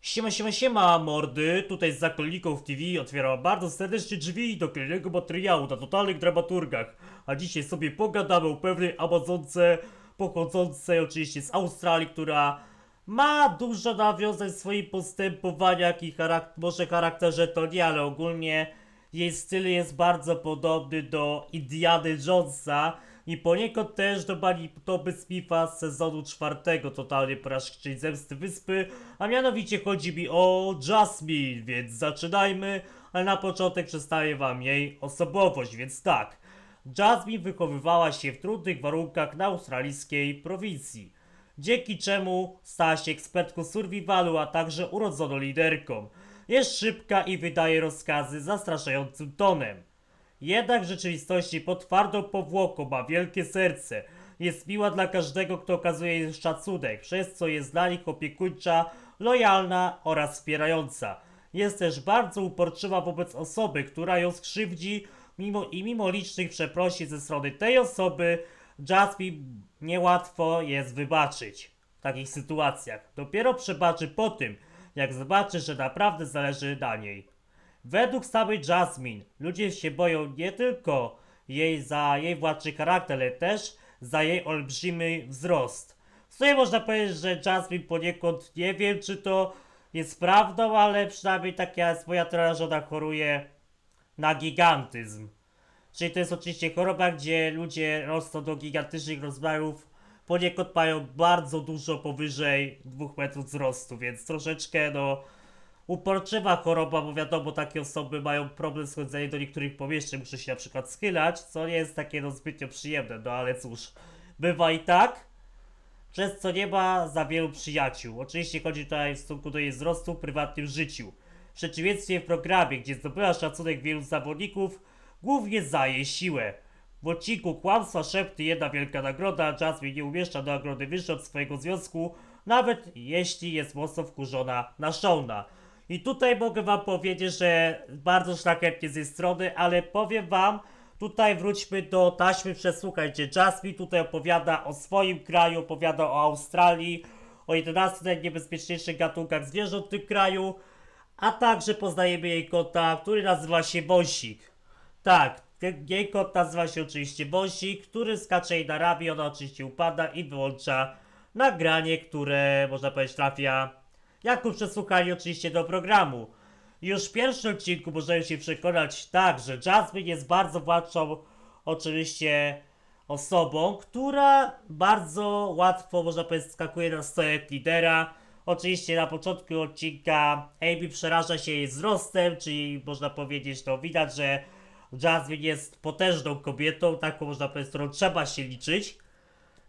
Siema, siema, siema, mordy. Tutaj z Zakolików TV otwieram bardzo serdecznie drzwi do kolejnego materiału na totalnych dramaturgach. A dzisiaj sobie pogadamy o pewnej Amazonce pochodzącej oczywiście z Australii, która ma dużo nawiązań w swoich postępowaniach i charak może charakterze to nie, ale ogólnie jej styl jest bardzo podobny do Indiana Jonesa, i poniekąd też dobali Toby FIFA z sezonu czwartego Totalnie Porażki, czyli Zemsty Wyspy, a mianowicie chodzi mi o Jasmine, więc zaczynajmy, ale na początek przedstawię wam jej osobowość, więc tak. Jasmine wychowywała się w trudnych warunkach na australijskiej prowincji, dzięki czemu stała się ekspertką survivalu, a także urodzoną liderką. Jest szybka i wydaje rozkazy zastraszającym tonem. Jednak w rzeczywistości pod twardą powłoką ma wielkie serce. Jest miła dla każdego, kto okazuje jej szacunek, przez co jest dla nich opiekuńcza, lojalna oraz wspierająca. Jest też bardzo uporczywa wobec osoby, która ją skrzywdzi mimo, i mimo licznych przeprosin ze strony tej osoby, Jasmine niełatwo jest wybaczyć w takich sytuacjach. Dopiero przebaczy po tym, jak zobaczy, że naprawdę zależy na niej. Według samej Jasmine, ludzie się boją nie tylko jej za jej władczy charakter, ale też za jej olbrzymi wzrost. W sumie można powiedzieć, że Jasmine poniekąd nie wiem, czy to jest prawdą, ale przynajmniej taka jest moja teoria, że ona choruje na gigantyzm. Czyli to jest oczywiście choroba, gdzie ludzie rosną do gigantycznych rozmiarów, poniekąd mają bardzo dużo powyżej 2 metrów wzrostu, więc troszeczkę no uporczywa choroba, bo wiadomo, takie osoby mają problem z chodzeniem do niektórych pomieszczeń, muszą się na przykład schylać, co nie jest takie no zbytnio przyjemne, no ale cóż, bywa i tak, przez co nie ma za wielu przyjaciół. Oczywiście chodzi tutaj w stosunku do jej wzrostu w prywatnym życiu. W przeciwieństwie w programie, gdzie zdobyła szacunek wielu zawodników, głównie za jej siłę. W odcinku Kłamstwa Szepty jedna wielka nagroda, Jasmine nie umieszcza nagrody wyższej od swojego związku, nawet jeśli jest mocno wkurzona na Shona. I tutaj mogę wam powiedzieć, że bardzo szlachetnie z jej strony, ale powiem wam, tutaj wróćmy do taśmy przesłuchajcie. Jasmine tutaj opowiada o swoim kraju, opowiada o Australii, o 11 najniebezpieczniejszych gatunkach zwierząt w tym kraju, a także poznajemy jej kota, który nazywa się Wąsik. Tak, jej kot nazywa się oczywiście Wąsik, który skacze jej na ramię, ona oczywiście upada i wyłącza nagranie, które można powiedzieć trafia Jaku przesłuchali oczywiście do programu. Już w pierwszym odcinku możemy się przekonać tak, że Jasmine jest bardzo władczą oczywiście osobą, która bardzo łatwo, można powiedzieć, skakuje na stojek lidera. Oczywiście na początku odcinka Amy przeraża się jej wzrostem, czyli można powiedzieć, to widać, że Jasmine jest potężną kobietą, taką można powiedzieć, z którą trzeba się liczyć.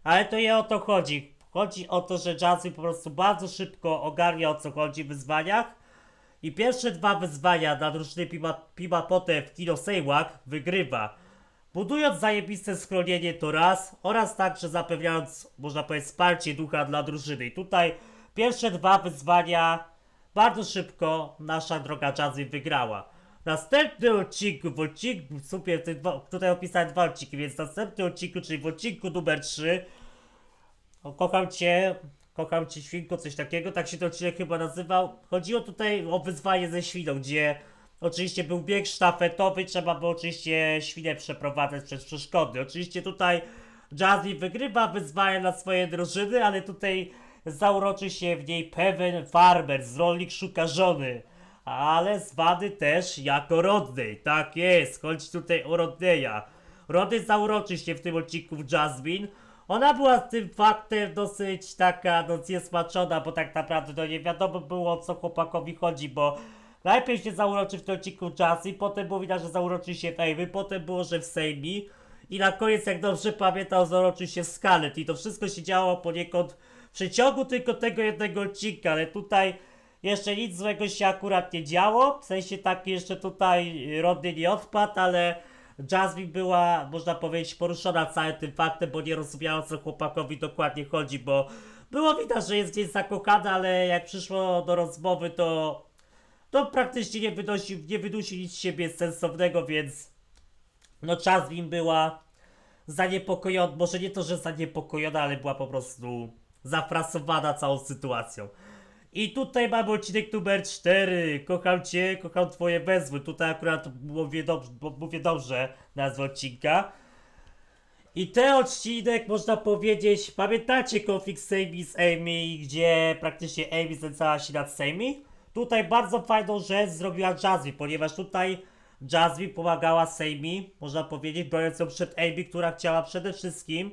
Ale to nie o to chodzi. Chodzi o to, że Jazzy po prostu bardzo szybko ogarnia o co chodzi w wyzwaniach. I pierwsze dwa wyzwania na drużyny Pimapotę w Kino Sejłak wygrywa. Budując zajebiste schronienie to raz oraz także zapewniając, można powiedzieć, wsparcie ducha dla drużyny. I tutaj pierwsze dwa wyzwania bardzo szybko nasza droga Jazzy wygrała. Następny odcinku, w odcinku, super, tutaj opisałem dwa odcinki, więc następny odcinku, czyli w odcinku numer 3 o kocham cię, kocham cię świnko, coś takiego, tak się to odcinek chyba nazywał. Chodziło tutaj o wyzwanie ze świną, gdzie oczywiście był bieg sztafetowy, trzeba było oczywiście świnę przeprowadzać przez przeszkody. Oczywiście tutaj Jazzy wygrywa wyzwanie dla swojej drużyny, ale tutaj zauroczy się w niej pewien farmer, rolnik szuka żony. Ale zwany też jako Rodney. Tak jest, chodzi tutaj o Rodneya. Rodney zauroczy się w tym odcinku w Jasmine, ona była z tym faktem dosyć taka, no zniesmaczona, bo tak naprawdę to no, nie wiadomo było, o co chłopakowi chodzi, bo najpierw się zauroczy w trociku czas i potem mówi, że zauroczy się Fejmy, potem było, że w Sejmi i na koniec, jak dobrze pamiętam, zauroczył się Scarlet i to wszystko się działo poniekąd w przeciągu tylko tego jednego odcinka, ale tutaj jeszcze nic złego się akurat nie działo, w sensie tak jeszcze tutaj Rodny nie odpadł, ale Jasmine była, można powiedzieć, poruszona całym tym faktem, bo nie rozumiała o co chłopakowi dokładnie chodzi, bo było widać, że jest gdzieś zakokana, ale jak przyszło do rozmowy, to to praktycznie nie wynosił, nie wydusił nic z siebie sensownego, więc no Jasmine była zaniepokojona, może nie to, że zaniepokojona, ale była po prostu zafrasowana całą sytuacją. I tutaj mamy odcinek numer 4. Kocham cię, kocham twoje wezwy. Tutaj akurat mówię dobrze, mówię dobrze nazwę odcinka. I ten odcinek można powiedzieć, pamiętacie konflikt Sammy z Amy, gdzie praktycznie Amy zlecała się nad Sammy? Tutaj bardzo fajną rzecz zrobiła Jasmine, ponieważ tutaj Jasmine pomagała Sammy, można powiedzieć, broniąc ją przed Amy, która chciała przede wszystkim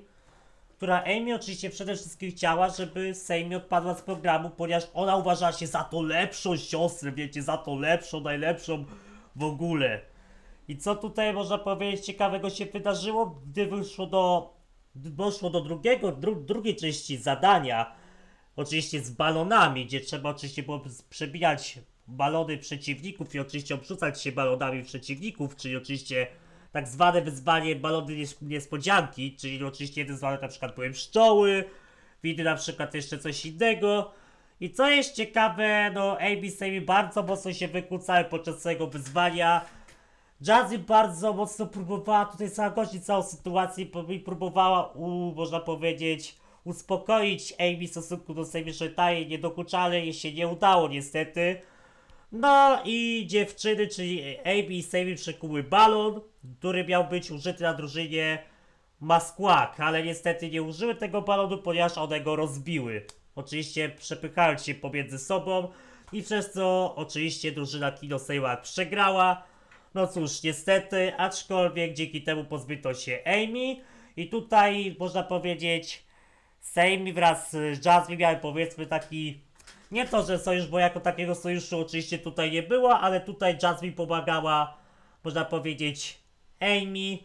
która Amy oczywiście przede wszystkim chciała, żeby Sejmi odpadła z programu, ponieważ ona uważała się za to lepszą siostrę, wiecie, za to lepszą, najlepszą w ogóle. I co tutaj można powiedzieć ciekawego się wydarzyło, gdy wyszło do, doszło do drugiego, dru, drugiej części zadania, oczywiście z balonami, gdzie trzeba oczywiście było przebijać balony przeciwników i oczywiście obrzucać się balonami przeciwników, czyli oczywiście tak zwane wyzwanie balony niespodzianki, czyli no, oczywiście jeden zwany na przykład byłem pszczoły, winny na przykład jeszcze coś innego. I co jest ciekawe, no Amy i Sammy bardzo mocno się wykłócały podczas tego wyzwania. Jazzy bardzo mocno próbowała tutaj zagościć całą sytuację i próbowała, u, można powiedzieć, uspokoić Amy w stosunku do Sammy Shetaje. Nie dokuczale jej się nie udało niestety. No i dziewczyny, czyli Abe i Sammy przykuły balon, który miał być użyty na drużynie Maskłak, ale niestety nie użyły tego balonu, ponieważ one go rozbiły. Oczywiście przepychając się pomiędzy sobą i przez co oczywiście drużyna Kino Sejłak przegrała. No cóż, niestety, aczkolwiek dzięki temu pozbyto się Amy i tutaj można powiedzieć Sejmi wraz z Jasmine miały powiedzmy taki nie to, że sojusz, bo jako takiego sojuszu oczywiście tutaj nie było, ale tutaj Jasmine pomagała, można powiedzieć, Amy.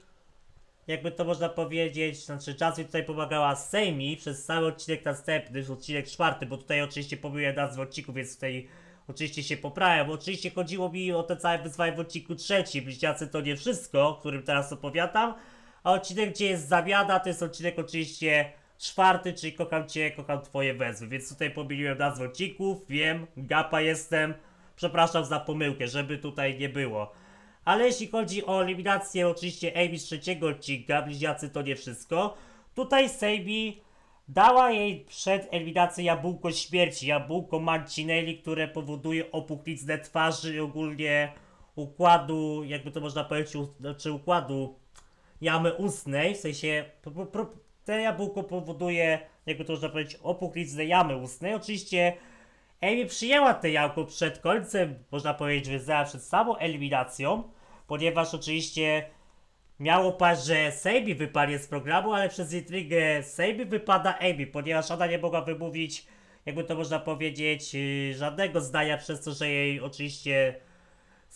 Jakby to można powiedzieć, znaczy Jasmine tutaj pomagała Sami przez cały odcinek następny, odcinek czwarty, bo tutaj oczywiście pomyliłem nazwę odcinków, więc tutaj oczywiście się poprawiam. Oczywiście chodziło mi o te całe wyzwanie w odcinku trzecim, bliźniacy to nie wszystko, o którym teraz opowiadam. A odcinek, gdzie jest zamiana, to jest odcinek oczywiście Czwarty, czyli kocham cię, kocham twoje wezwy. Więc tutaj pomyliłem nazwę odcinków, wiem, gapa jestem. Przepraszam za pomyłkę, żeby tutaj nie było. Ale jeśli chodzi o eliminację oczywiście Amy z trzeciego odcinka, bliźniacy to nie wszystko. Tutaj Sejmi dała jej przed eliminacją jabłko śmierci, jabłko Mancinelli, które powoduje opuchliznę twarzy i ogólnie układu, jakby to można powiedzieć, czy znaczy układu jamy ustnej, w sensie te jabłko powoduje, jakby to można powiedzieć, opuchliznę jamy ustnej. Oczywiście Amy przyjęła te jabłko przed końcem, można powiedzieć, wyzwania przed samą eliminacją, ponieważ oczywiście miało paść, że Sejbi wypadnie z programu, ale przez intrygę Sejbi wypada Amy, ponieważ ona nie mogła wymówić, jakby to można powiedzieć, y, żadnego zdania przez to, że jej oczywiście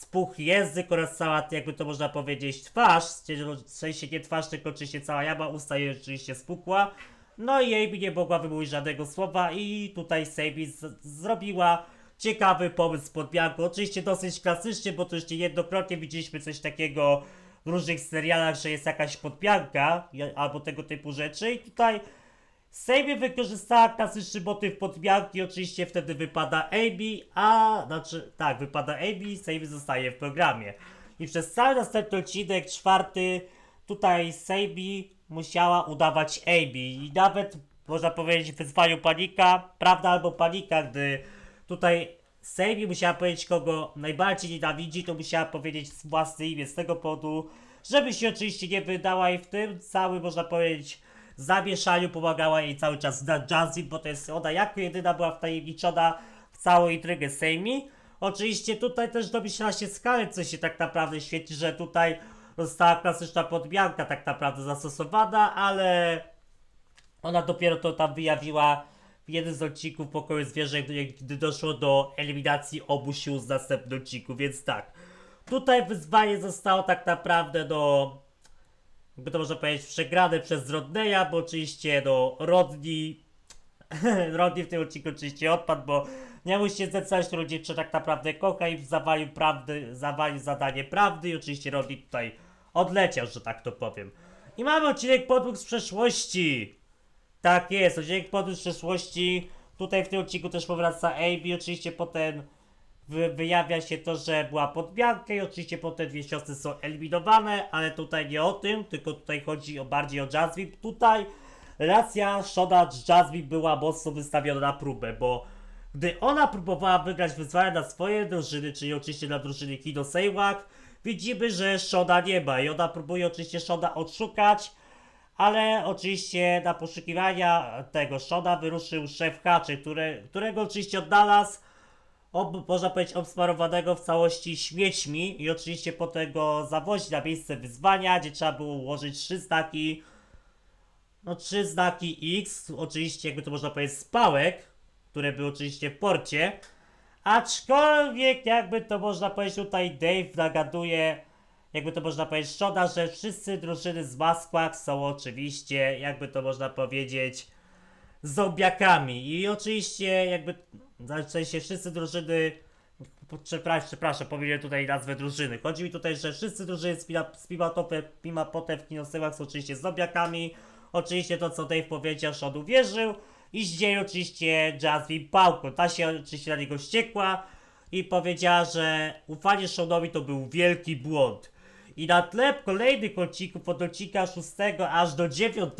spuch język oraz cała, jakby to można powiedzieć, twarz, w sensie nie twarz, tylko oczywiście cała jaba usta jej oczywiście spukła. No i Amy nie mogła wymówić żadnego słowa i tutaj Sami zrobiła ciekawy pomysł podmianku. Oczywiście dosyć klasycznie, bo to jeszcze niejednokrotnie widzieliśmy coś takiego w różnych serialach, że jest jakaś podpianka albo tego typu rzeczy i tutaj Sejmie wykorzystała klasyczny motyw podmianki, oczywiście wtedy wypada Amy, a znaczy tak, wypada Amy, Sejmie zostaje w programie. I przez cały następny odcinek, czwarty, tutaj Sejmi musiała udawać Amy i nawet można powiedzieć w wyzwaniu panika, prawda albo panika, gdy tutaj Sejmi musiała powiedzieć kogo najbardziej nienawidzi, to musiała powiedzieć własne imię z tego powodu, żeby się oczywiście nie wydała i w tym cały można powiedzieć zawieszaniu pomagała jej cały czas na Jazin, bo to jest ona jako jedyna była wtajemniczona w całą intrygę Sejmi. Oczywiście tutaj też domyśla się skalę, co się tak naprawdę świeci, że tutaj została klasyczna podmianka tak naprawdę zastosowana, ale ona dopiero to tam wyjawiła w jednym z odcinków Pokoju Zwierzę, gdy doszło do eliminacji obu sił z następnego odcinku, więc tak. Tutaj wyzwanie zostało tak naprawdę do by to można powiedzieć, przegrany przez Rodneya, bo oczywiście no, Rodney, Rodney w tym odcinku oczywiście odpadł, bo nie musi się zdecydować, czy czy tak naprawdę kocha i zawalił, prawdy, zawalił zadanie prawdy i oczywiście Rodney tutaj odleciał, że tak to powiem. I mamy odcinek podłóg z przeszłości. Tak jest, odcinek podłóg z przeszłości. Tutaj w tym odcinku też powraca AB, oczywiście potem wyjawia się to, że była podmianka i oczywiście potem dwie siostry są eliminowane, ale tutaj nie o tym, tylko tutaj chodzi o bardziej o Jasmine. Tutaj racja Shona Jasmine była mocno wystawiona na próbę, bo gdy ona próbowała wygrać wyzwania na swoje drużyny, czyli oczywiście na drużyny Kino Sejwak, widzimy, że Shona nie ma i ona próbuje oczywiście Shona odszukać, ale oczywiście na poszukiwania tego Shona wyruszył szef Haczy, które, którego oczywiście odnalazł, ob, można powiedzieć, obsmarowanego w całości śmiećmi i oczywiście po tego zawozić na miejsce wyzwania, gdzie trzeba było ułożyć trzy znaki, no trzy znaki X, oczywiście jakby to można powiedzieć z pałek, które były oczywiście w porcie, aczkolwiek jakby to można powiedzieć tutaj Dave nagaduje, jakby to można powiedzieć, szkoda, że wszyscy drużyny z Maskłach są oczywiście, jakby to można powiedzieć, zombiakami i oczywiście jakby znaczy się wszyscy drużyny. Przepraszam, przepraszam, tutaj nazwę drużyny. Chodzi mi tutaj, że wszyscy drużyny z Pima Pimapotem w Kinosyłach są oczywiście zobiakami. Oczywiście to, co Dave powiedział, Sean uwierzył. I zdzielił oczywiście Jasmine pałką. Ta się oczywiście na niego ściekła i powiedziała, że ufanie Seanowi to był wielki błąd. I na tle kolejnych odcinków od odcinka 6 aż do 9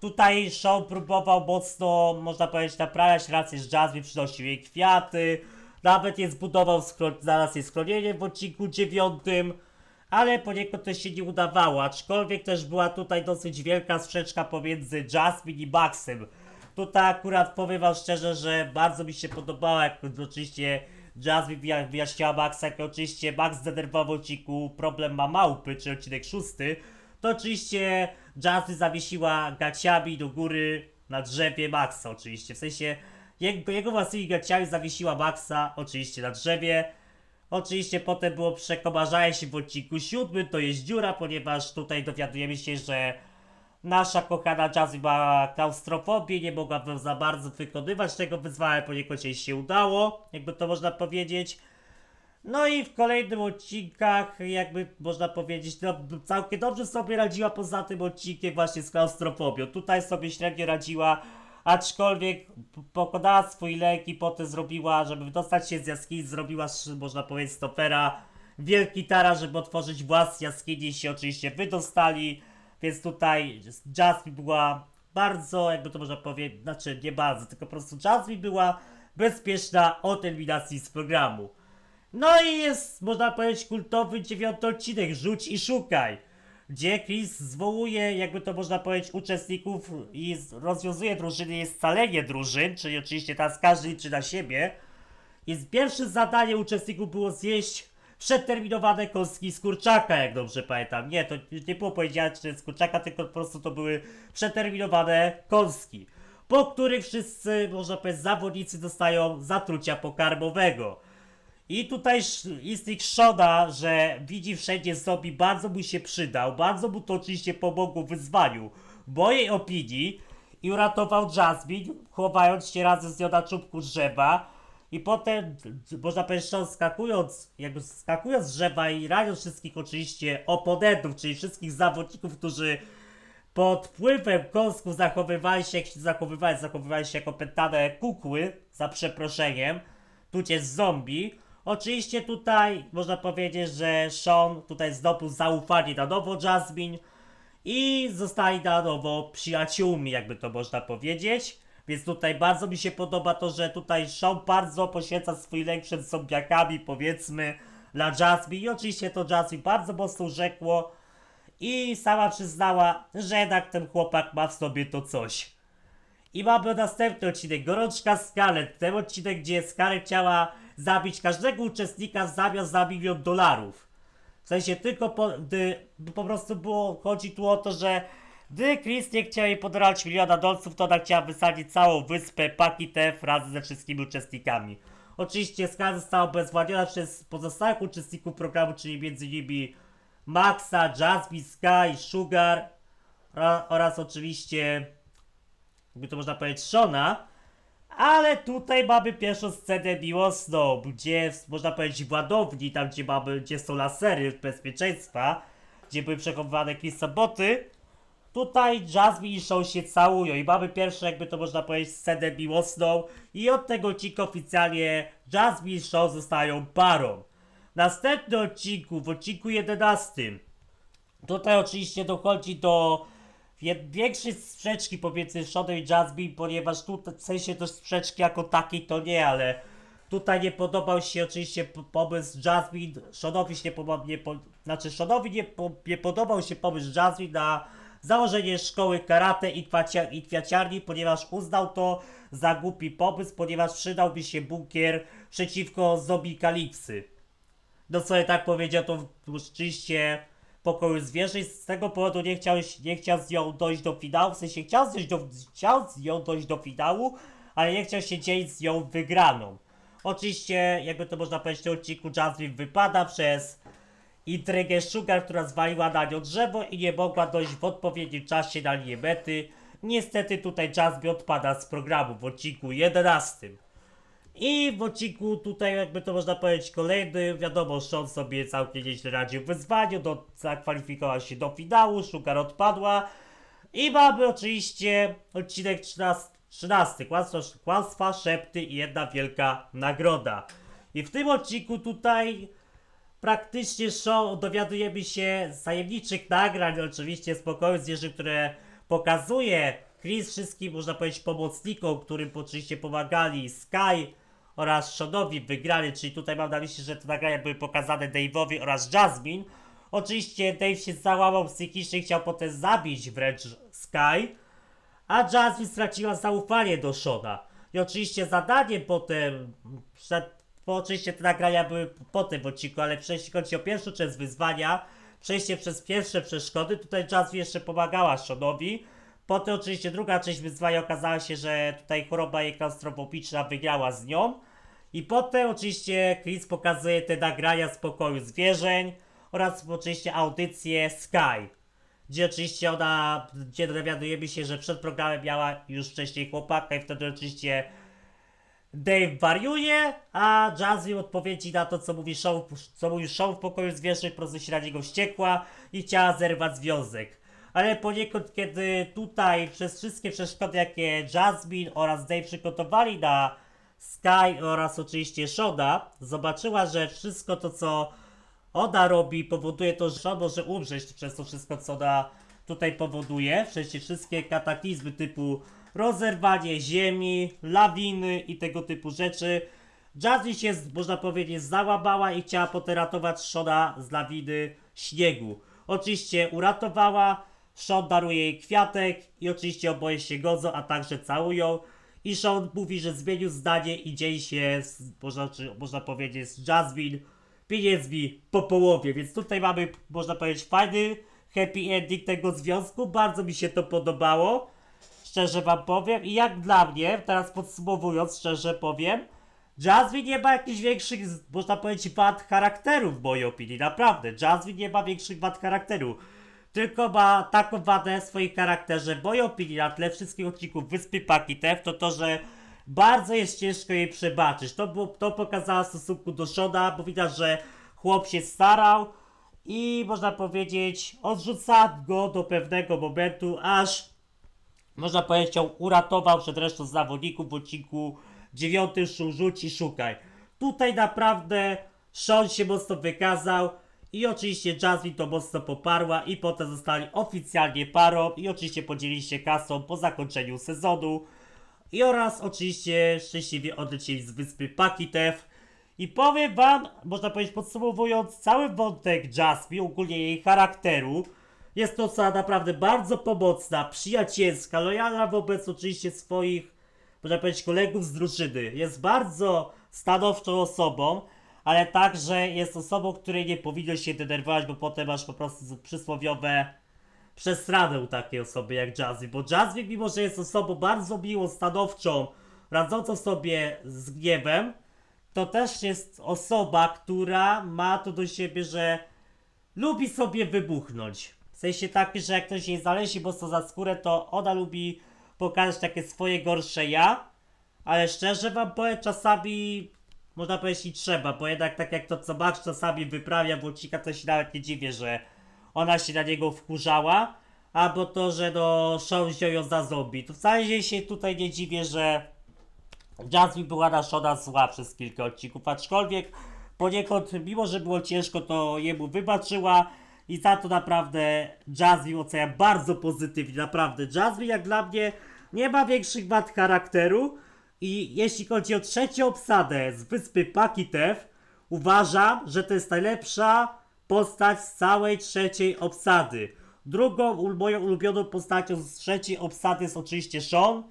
Tutaj show próbował mocno, można powiedzieć, naprawiać rację z Jasmine, przynosił jej kwiaty, nawet je zbudował, znalazł jej schronienie w odcinku dziewiątym, ale poniekąd to się nie udawało, aczkolwiek też była tutaj dosyć wielka sprzeczka pomiędzy Jasmine i Maxem. Tutaj akurat powiem wam szczerze, że bardzo mi się podobała, jak oczywiście Jasmine wyjaśniała Maxa, jak oczywiście Max zdenerwował w odcinku Problem ma małpy, czy odcinek szósty, to oczywiście Jazzy zawiesiła gaciami do góry na drzewie Maxa oczywiście, w sensie jego, jego własnymi gaciami zawiesiła Maxa oczywiście na drzewie. Oczywiście potem było przekomarzanie się w odcinku siódmym, to jest dziura, ponieważ tutaj dowiadujemy się, że nasza kochana Jazzy ma klaustrofobię, nie mogłabym za bardzo wykonywać tego wyzwania, poniekąd jej się udało, jakby to można powiedzieć. No i w kolejnych odcinkach, jakby można powiedzieć, no, całkiem dobrze sobie radziła poza tym odcinkiem właśnie z klaustrofobią. Tutaj sobie średnio radziła, aczkolwiek pokonała swój lek i potem zrobiła, żeby wydostać się z jaskini, zrobiła, można powiedzieć, stopera, wielki tara, żeby otworzyć własne jaskini się oczywiście wydostali, więc tutaj Jasmine była bardzo, jakby to można powiedzieć, znaczy nie bardzo, tylko po prostu Jasmine była bezpieczna od eliminacji z programu. No i jest, można powiedzieć, kultowy dziewiąty odcinek, rzuć i szukaj, gdzie Chris zwołuje, jakby to można powiedzieć, uczestników i rozwiązuje drużyny, jest scalenie drużyn, czyli oczywiście teraz każdy liczy na siebie. Więc pierwsze zadanie uczestników było zjeść przeterminowane kostki z kurczaka, jak dobrze pamiętam. Nie, to nie było powiedziane, czy z kurczaka, tylko po prostu to były przeterminowane kostki, po których wszyscy, można powiedzieć, zawodnicy dostają zatrucia pokarmowego. I tutaj ich szoda, że widzi wszędzie zombie, bardzo mu się przydał, bardzo mu to oczywiście pomogło w wyzwaniu. W mojej opinii i uratował Jasmine, chowając się razem z nią na czubku drzewa. I potem, można powiedzieć, skakując, jakby skakując z drzewa i raniąc wszystkich oczywiście oponentów, czyli wszystkich zawodników, którzy pod wpływem kąsków zachowywali się, jak się zachowywali, zachowywali się jako pętane kukły, za przeproszeniem, tudzież zombie, Oczywiście tutaj można powiedzieć, że Sean tutaj znowu zaufali na nowo Jasmine i zostali na nowo przyjaciółmi, jakby to można powiedzieć. Więc tutaj bardzo mi się podoba to, że tutaj Sean bardzo poświęca swój lęk przed zombiakami, powiedzmy, dla Jasmine. I oczywiście to Jasmine bardzo mocno rzekło i sama przyznała, że jednak ten chłopak ma w sobie to coś. I mamy następny odcinek, Gorączka Scarlet. Ten odcinek, gdzie Scarlet chciała zabić każdego uczestnika zamiast za milion dolarów. W sensie tylko po, gdy, po prostu było, chodzi tu o to, że gdy Chris nie chciał jej miliona dolców, to ona chciała wysadzić całą wyspę Paki TF razem ze wszystkimi uczestnikami. Oczywiście skarga została obezwładniona przez pozostałych uczestników programu, czyli między innymi Maxa, Jasmine, Sky, Sugar oraz, oraz oczywiście, jakby to można powiedzieć, Shona, ale tutaj mamy pierwszą scenę miłosną, gdzie można powiedzieć w ładowni, tam gdzie, mamy, gdzie są lasery bezpieczeństwa, gdzie były przechowywane jakieś soboty. Tutaj Jasmine i Shaw się całują i mamy pierwszą, jakby to można powiedzieć, scenę miłosną i od tego odcinka oficjalnie Jasmine i Shaw zostają parą. Następny odcinku, w odcinku 11, tutaj oczywiście dochodzi do Większość sprzeczki pomiędzy Shonem i Jasmine, ponieważ tu w sensie to sprzeczki jako takiej to nie, ale tutaj nie podobał się oczywiście pomysł Jasmine, Shonowi się nie, po, nie po, znaczy Shonowi nie, po, nie podobał się pomysł Jasmine na założenie szkoły karate i, kwacia, i kwiaciarni, ponieważ uznał to za głupi pomysł, ponieważ przydałby się bunkier przeciwko zombie kalipsy. No co ja tak powiedział, to oczywiście pokoju zwierzy z tego powodu nie chciał, nie chciał z nią dojść do finału, w sensie chciał, do, chciał z nią dojść do finału, ale nie chciał się dzielić z nią wygraną. Oczywiście, jakby to można powiedzieć, w odcinku Jasmine wypada przez intrygę Sugar, która zwaliła na nią drzewo i nie mogła dojść w odpowiednim czasie na linię mety. Niestety tutaj Jasmine odpada z programu w odcinku 11. I w odcinku tutaj jakby to można powiedzieć kolejny, wiadomo, Sean sobie całkiem nieźle radził w wyzwaniu, do, zakwalifikował się do finału, Sugar odpadła. I mamy oczywiście odcinek 13, 13 kłamstwa, kłamstwa, szepty i jedna wielka nagroda. I w tym odcinku tutaj praktycznie show dowiadujemy się z tajemniczych nagrań, oczywiście spokoju zwierzy, które pokazuje Chris wszystkim, można powiedzieć, pomocnikom, którym oczywiście pomagali Sky, oraz Shonowi wygrali, czyli tutaj mam na myśli, że te nagrania były pokazane Dave'owi oraz Jasmine. Oczywiście Dave się załamał psychicznie, chciał potem zabić wręcz Sky, a Jasmine straciła zaufanie do Shona. I oczywiście zadanie potem, przed, bo oczywiście te nagrania były po tym odcinku, ale jeśli chodzi o pierwszą część wyzwania, przejście przez pierwsze przeszkody, tutaj Jasmine jeszcze pomagała Shonowi, Potem oczywiście druga część wyzwania okazała się, że tutaj choroba jej klaustrofobiczna wygrała z nią. I potem oczywiście Chris pokazuje te nagrania z pokoju zwierzeń oraz oczywiście audycję Sky, gdzie oczywiście ona, gdzie dowiadujemy się, że przed programem miała już wcześniej chłopaka i wtedy oczywiście Dave wariuje, a Jazzy w odpowiedzi na to, co mówi show, co mówi show w pokoju zwierzeń, prozuje się na niego wściekła i chciała zerwać związek. Ale poniekąd, kiedy tutaj przez wszystkie przeszkody, jakie Jasmine oraz Dave przygotowali na Sky oraz oczywiście Shoda zobaczyła, że wszystko to, co Oda robi, powoduje to, że Shoda może umrzeć przez to wszystko, co Oda tutaj powoduje. Wszędzie wszystkie kataklizmy typu rozerwanie ziemi, lawiny i tego typu rzeczy. Jazzy się, można powiedzieć, załabała i chciała poteratować Shoda z lawiny śniegu. Oczywiście uratowała, Shod daruje jej kwiatek i oczywiście oboje się godzą, a także całują i Sean mówi, że zmienił zdanie i dzień się, można, czy, można powiedzieć, z Jasmine pieniędzmi po połowie, więc tutaj mamy, można powiedzieć, fajny happy ending tego związku, bardzo mi się to podobało, szczerze wam powiem i jak dla mnie, teraz podsumowując, szczerze powiem, Jasmine nie ma jakichś większych, można powiedzieć, wad charakteru w mojej opinii, naprawdę, Jasmine nie ma większych wad charakteru tylko ma taką wadę w swoim charakterze, w mojej opinii, na tle wszystkich odcinków Wyspy Pakitew, to to, że bardzo jest ciężko jej przebaczyć. To, było, to pokazała w stosunku do Shona, bo widać, że chłop się starał i można powiedzieć, odrzuca go do pewnego momentu, aż można powiedzieć, ją uratował przed resztą zawodników w odcinku 9 rzuci szukaj. Tutaj naprawdę Sean się mocno wykazał. I oczywiście Jasmine to mocno poparła i potem zostali oficjalnie parą i oczywiście podzielili się kasą po zakończeniu sezonu. I oraz oczywiście szczęśliwie odlecieli z wyspy Pakitew. I powiem wam, można powiedzieć podsumowując, cały wątek Jasmine, ogólnie jej charakteru, jest to osoba naprawdę bardzo pomocna, przyjacielska, lojalna wobec oczywiście swoich, można powiedzieć, kolegów z drużyny. Jest bardzo stanowczą osobą, ale także jest osobą, której nie powinno się denerwować, bo potem masz po prostu przysłowiowe przesradę u takiej osoby jak Jazzy, bo Jazzy mimo, że jest osobą bardzo miłą, stanowczą, radzącą sobie z gniewem, to też jest osoba, która ma to do siebie, że lubi sobie wybuchnąć. W sensie taki, że jak ktoś jej zaleci mocno za skórę, to ona lubi pokazać takie swoje gorsze ja, ale szczerze wam powiem, czasami można powiedzieć i trzeba, bo jednak tak jak to co Max czasami wyprawia Włocika, to się nawet nie dziwię, że ona się na niego wkurzała, albo to, że no Sean wziął ją za zombie. Tu wcale się tutaj nie dziwię, że Jasmine była naszona zła przez kilka odcinków, aczkolwiek poniekąd, mimo że było ciężko, to jemu wybaczyła i za to naprawdę Jasmine ocenia bardzo pozytywnie, naprawdę. Jasmine jak dla mnie nie ma większych wad charakteru, i jeśli chodzi o trzecią obsadę z wyspy Pakitew, uważam, że to jest najlepsza postać z całej trzeciej obsady. Drugą moją ulubioną postacią z trzeciej obsady jest oczywiście Sean,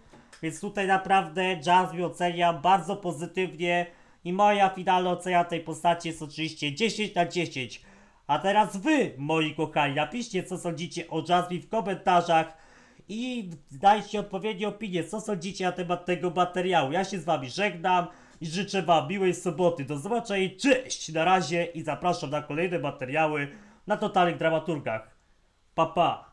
więc tutaj naprawdę Jasmine oceniam bardzo pozytywnie i moja finalna ocena tej postaci jest oczywiście 10 na 10. A teraz wy, moi kochani, napiszcie co sądzicie o Jasmine w komentarzach, i dajcie odpowiedzi, opinie, co sądzicie na temat tego materiału. Ja się z wami żegnam i życzę wam miłej soboty. Do zobaczenia i cześć! Na razie i zapraszam na kolejne materiały na Totalnych Dramaturgach. Pa, pa!